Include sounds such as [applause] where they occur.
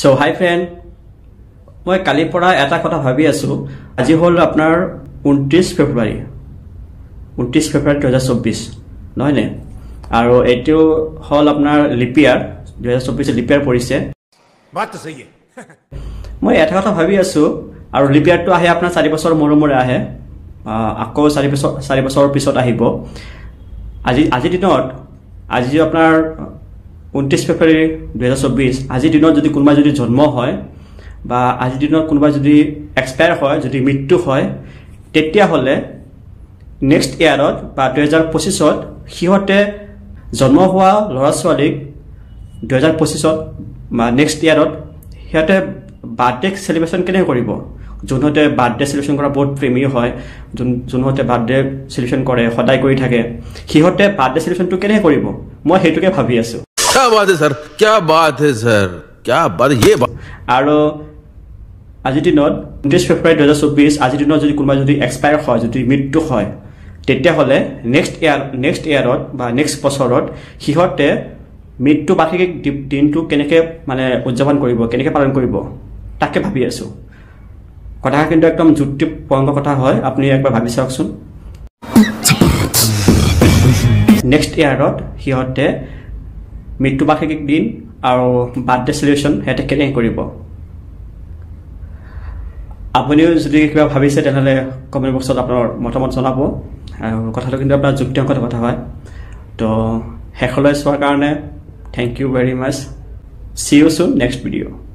চ' হাই friend মই কালিৰ পৰা এটা কথা ভাবি আছোঁ আজি হ'ল আপোনাৰ ঊনত্ৰিছ ফেব্ৰুৱাৰী ঊনত্ৰিছ ফেব্ৰুৱাৰী দুহেজাৰ চৌব্বিছ নহয়নে আৰু এইটো হ'ল আপোনাৰ লিপিয়াৰ দুহেজাৰ চৌব্বিছ লিপিয়াৰ পৰিছে [laughs] মই এটা কথা ভাবি আছোঁ আৰু লিপিয়াৰটো আহে আপোনাৰ চাৰি বছৰ মূৰে মূৰে আহে আকৌ চাৰি বছৰ চাৰি বছৰৰ পিছত আহিব আজি আজিৰ দিনত আজি আপোনাৰ ঊনত্ৰিছ ফেব্ৰুৱাৰী দুহেজাৰ চৌব্বিছ আজিৰ দিনত যদি কোনোবাই যদি জন্ম হয় বা আজিৰ দিনত কোনোবাই যদি এক্সপায়াৰ হয় যদি মৃত্যু হয় তেতিয়াহ'লে নেক্সট ইয়াৰত বা দুহেজাৰ পঁচিছত সিহঁতে জন্ম হোৱা ল'ৰা ছোৱালীক দুহেজাৰ পঁচিছত বা নেক্সট ইয়াৰত সিহঁতে বাৰ্থডে চেলিব্ৰেশ্যন কেনেকৈ কৰিব যোনহঁতে বাৰ্থডে চেলিব্ৰেশ্যন কৰা বহুত প্ৰেমী হয় যোন যোনহঁতে বাৰ্থডে চেলিব্ৰেশ্যন কৰে সদায় কৰি থাকে সিহঁতে বাৰ্থডে চেলিব্ৰেশ্যনটো কেনেকৈ কৰিব মই সেইটোকে ভাবি আছোঁ क्या बात है सर क्या बात है सर क्या बात ये आरो आज दिन उन्नीस फेब्रुआर दजार चौबीस आज दिन जो क्या एक्सपायर है जो मृत्यु है তেতিয়াহ'লে নেক্সট ইয়াৰ নেক্সট ইয়াৰত বা নেক্সট বছৰত সিহঁতে মৃত্যুবাৰ্ষিকী দিনটো কেনেকৈ মানে উদযাপন কৰিব কেনেকৈ পালন কৰিব তাকে ভাবি আছোঁ কথাষাৰ কিন্তু একদম যুক্তিপ্ৰসংগ কথা হয় আপুনি একবাৰ ভাবি চাওকচোন নেক্সট ইয়াৰত সিহঁতে মৃত্যুবাৰ্ষিকীক দিন আৰু বাৰ্থডে চেলিব্ৰেশ্যন সিহঁতে কেনেকৈ কৰিব আপুনিও যদি কিবা ভাবিছে তেনেহ'লে কমেণ্ট বক্সত আপোনাৰ মতামত জনাব আৰু কথাটো কিন্তু আপোনাৰ যুক্তি যুক্তিসংগত কথা হয় তো শেষলৈ চোৱাৰ কাৰণে thank you very much see you soon next video'